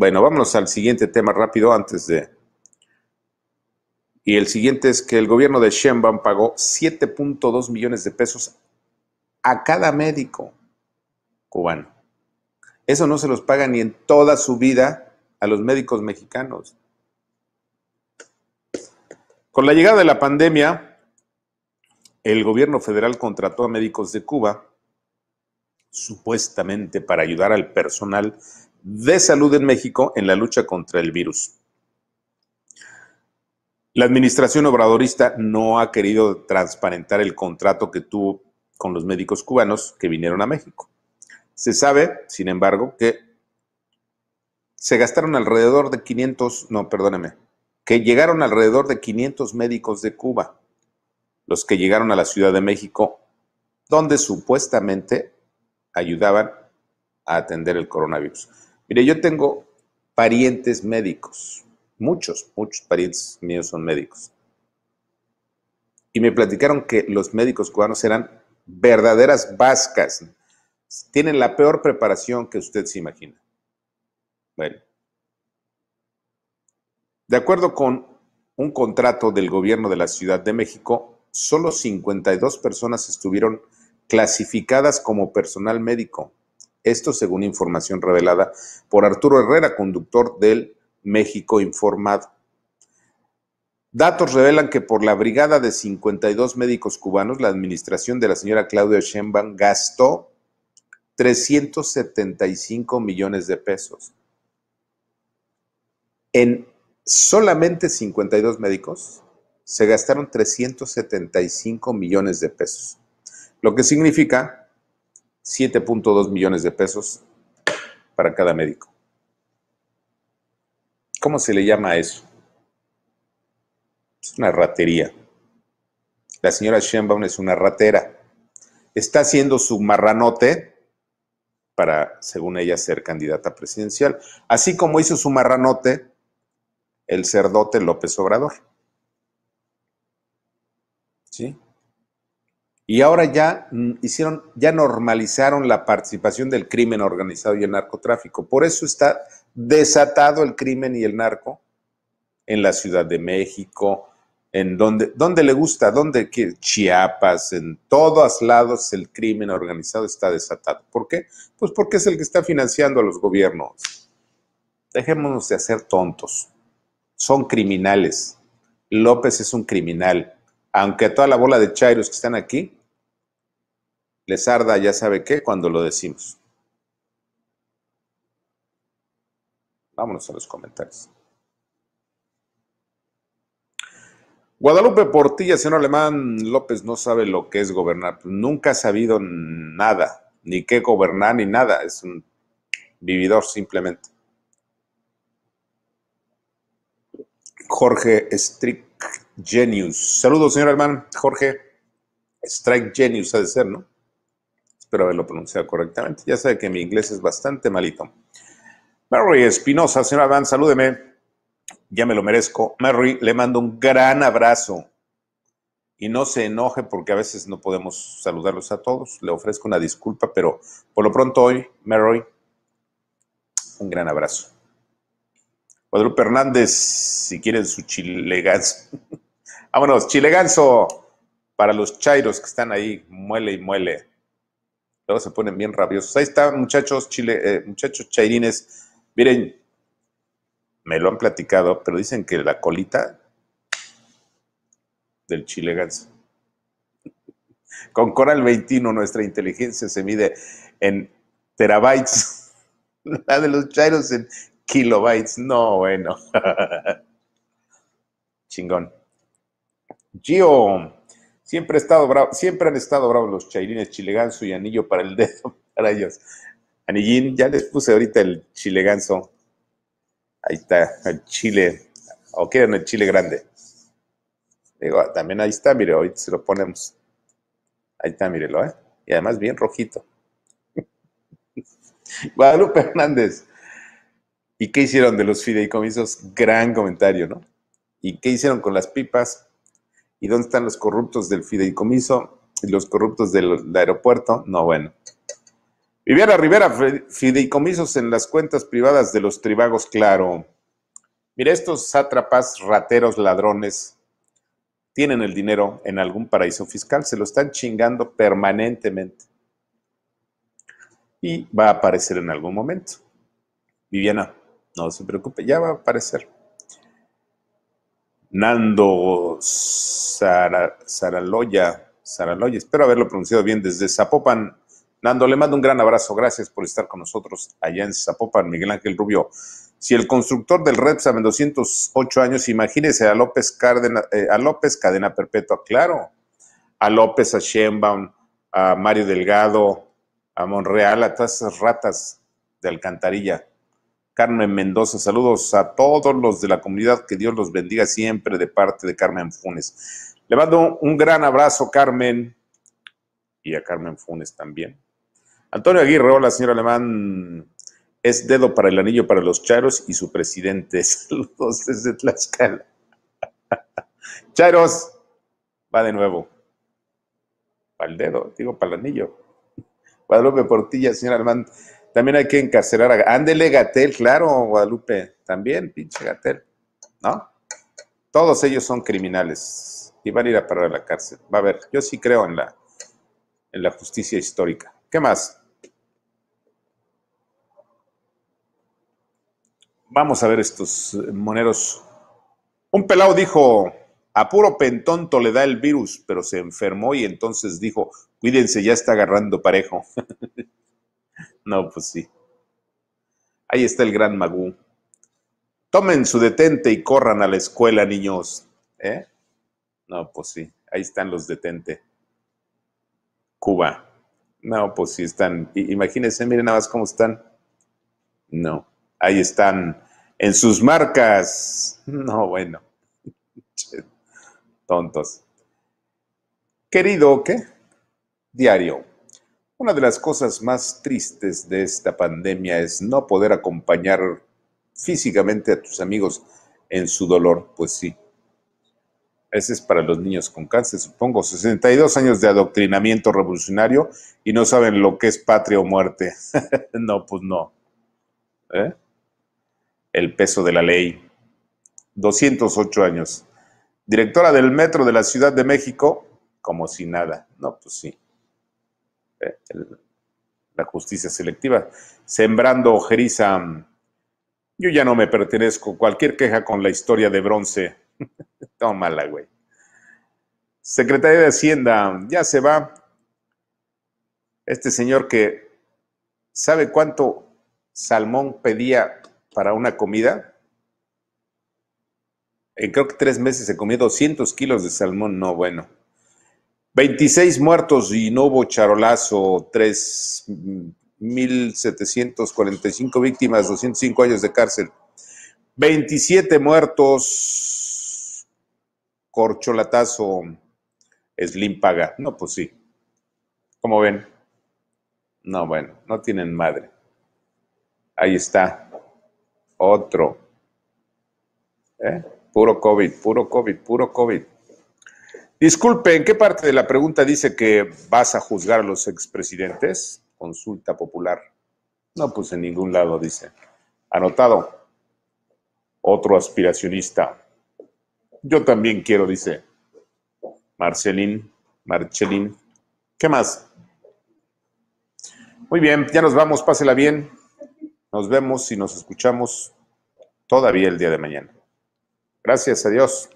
Bueno, vámonos al siguiente tema rápido antes de... Y el siguiente es que el gobierno de Sheinbaum pagó 7.2 millones de pesos a cada médico cubano. Eso no se los paga ni en toda su vida a los médicos mexicanos. Con la llegada de la pandemia, el gobierno federal contrató a médicos de Cuba, supuestamente para ayudar al personal de Salud en México en la lucha contra el virus. La administración obradorista no ha querido transparentar el contrato que tuvo con los médicos cubanos que vinieron a México. Se sabe, sin embargo, que se gastaron alrededor de 500, no, perdóneme, que llegaron alrededor de 500 médicos de Cuba, los que llegaron a la Ciudad de México, donde supuestamente ayudaban a atender el coronavirus. Mire, yo tengo parientes médicos, muchos, muchos parientes míos son médicos. Y me platicaron que los médicos cubanos eran verdaderas vascas, tienen la peor preparación que usted se imagina. Bueno, de acuerdo con un contrato del gobierno de la Ciudad de México, solo 52 personas estuvieron clasificadas como personal médico esto según información revelada por Arturo Herrera, conductor del México Informado. Datos revelan que por la brigada de 52 médicos cubanos, la administración de la señora Claudia Sheinbaum gastó 375 millones de pesos en solamente 52 médicos se gastaron 375 millones de pesos, lo que significa 7.2 millones de pesos para cada médico. ¿Cómo se le llama a eso? Es una ratería. La señora Sheinbaum es una ratera. Está haciendo su marranote para, según ella, ser candidata presidencial. Así como hizo su marranote el cerdote López Obrador. ¿Sí? Y ahora ya mm, hicieron, ya normalizaron la participación del crimen organizado y el narcotráfico. Por eso está desatado el crimen y el narco en la Ciudad de México, en donde, le gusta, donde Chiapas, en todos lados el crimen organizado está desatado. ¿Por qué? Pues porque es el que está financiando a los gobiernos. Dejémonos de hacer tontos. Son criminales. López es un criminal. Aunque a toda la bola de chairos que están aquí Lesarda ya sabe qué cuando lo decimos. Vámonos a los comentarios. Guadalupe Portilla, señor Alemán López, no sabe lo que es gobernar. Nunca ha sabido nada, ni qué gobernar, ni nada. Es un vividor simplemente. Jorge Strick Genius. Saludos, señor Alemán. Jorge Strike Genius ha de ser, ¿no? Espero haberlo pronunciado correctamente. Ya sabe que mi inglés es bastante malito. Mary Espinosa, señora Van, salúdeme. Ya me lo merezco. Mary, le mando un gran abrazo. Y no se enoje porque a veces no podemos saludarlos a todos. Le ofrezco una disculpa, pero por lo pronto hoy, Mary, un gran abrazo. Guadalupe Hernández, si quieren su chileganzo. Vámonos, ganso. para los chairos que están ahí, muele y muele. Luego se ponen bien rabiosos. Ahí están, muchachos, Chile, eh, muchachos chairines. Miren, me lo han platicado, pero dicen que la colita del chile ganso. Con Coral 21 nuestra inteligencia se mide en terabytes, la de los chairos en kilobytes. No, bueno. Chingón. Gio, Siempre, estado siempre han estado bravos los chairines, chileganzo y anillo para el dedo para ellos. Anillín, ya les puse ahorita el chileganso. Ahí está, el chile. O quieren el chile grande. Digo, también ahí está, mire, ahorita se lo ponemos. Ahí está, mírelo, ¿eh? Y además bien rojito. Guadalupe Hernández. ¿Y qué hicieron de los fideicomisos? Gran comentario, ¿no? ¿Y qué hicieron con las pipas? ¿Y dónde están los corruptos del fideicomiso y los corruptos del, aeropuerto? No, bueno. Viviana Rivera, fideicomisos en las cuentas privadas de los tribagos, claro. Mira, estos sátrapas, rateros, ladrones, tienen el dinero en algún paraíso fiscal, se lo están chingando permanentemente. Y va a aparecer en algún momento. Viviana, no se preocupe, ya va a aparecer. Nando Saraloya, Saraloya, espero haberlo pronunciado bien desde Zapopan. Nando, le mando un gran abrazo, gracias por estar con nosotros allá en Zapopan, Miguel Ángel Rubio. Si el constructor del Repsam en 208 años, imagínese a López, Cárdenas, eh, a López Cadena Perpetua, claro, a López, a Sheinbaum, a Mario Delgado, a Monreal, a todas esas ratas de alcantarilla. Carmen Mendoza, saludos a todos los de la comunidad, que Dios los bendiga siempre de parte de Carmen Funes. Le mando un gran abrazo, Carmen, y a Carmen Funes también. Antonio Aguirre, hola, señora Alemán, es dedo para el anillo para los charos y su presidente. Saludos desde Tlaxcala. Charos, va de nuevo. Para el dedo, digo para el anillo. Guadalupe Portilla, señora Alemán. También hay que encarcelar a... Ándele Gatel, claro, Guadalupe. También, pinche Gatel. ¿No? Todos ellos son criminales y van a ir a parar a la cárcel. Va a ver, yo sí creo en la, en la justicia histórica. ¿Qué más? Vamos a ver estos eh, moneros. Un pelado dijo, a puro pentonto le da el virus, pero se enfermó y entonces dijo, cuídense, ya está agarrando parejo. No, pues sí. Ahí está el gran Magú. Tomen su detente y corran a la escuela, niños. ¿Eh? No, pues sí. Ahí están los detente. Cuba. No, pues sí están. Imagínense, miren nada más cómo están. No. Ahí están. En sus marcas. No, bueno. Tontos. Querido, ¿qué? Diario. Una de las cosas más tristes de esta pandemia es no poder acompañar físicamente a tus amigos en su dolor, pues sí. Ese es para los niños con cáncer, supongo. 62 años de adoctrinamiento revolucionario y no saben lo que es patria o muerte. no, pues no. ¿Eh? El peso de la ley. 208 años. Directora del Metro de la Ciudad de México, como si nada. No, pues sí la justicia selectiva. Sembrando ojeriza, yo ya no me pertenezco. Cualquier queja con la historia de bronce, tómala, güey. Secretaría de Hacienda, ya se va. Este señor que sabe cuánto salmón pedía para una comida. En eh, creo que tres meses se comió 200 kilos de salmón, no bueno. 26 muertos y no hubo charolazo, 3.745 mm, víctimas, 205 años de cárcel. 27 muertos, corcholatazo, es limpaga, No, pues sí. ¿Cómo ven? No, bueno, no tienen madre. Ahí está. Otro. ¿Eh? Puro COVID, puro COVID, puro COVID. Disculpe, ¿en qué parte de la pregunta dice que vas a juzgar a los expresidentes? Consulta popular. No, pues en ningún lado dice. Anotado. Otro aspiracionista. Yo también quiero, dice. Marcelín, Marcelín. ¿Qué más? Muy bien, ya nos vamos, pásela bien. Nos vemos y nos escuchamos todavía el día de mañana. Gracias Adiós.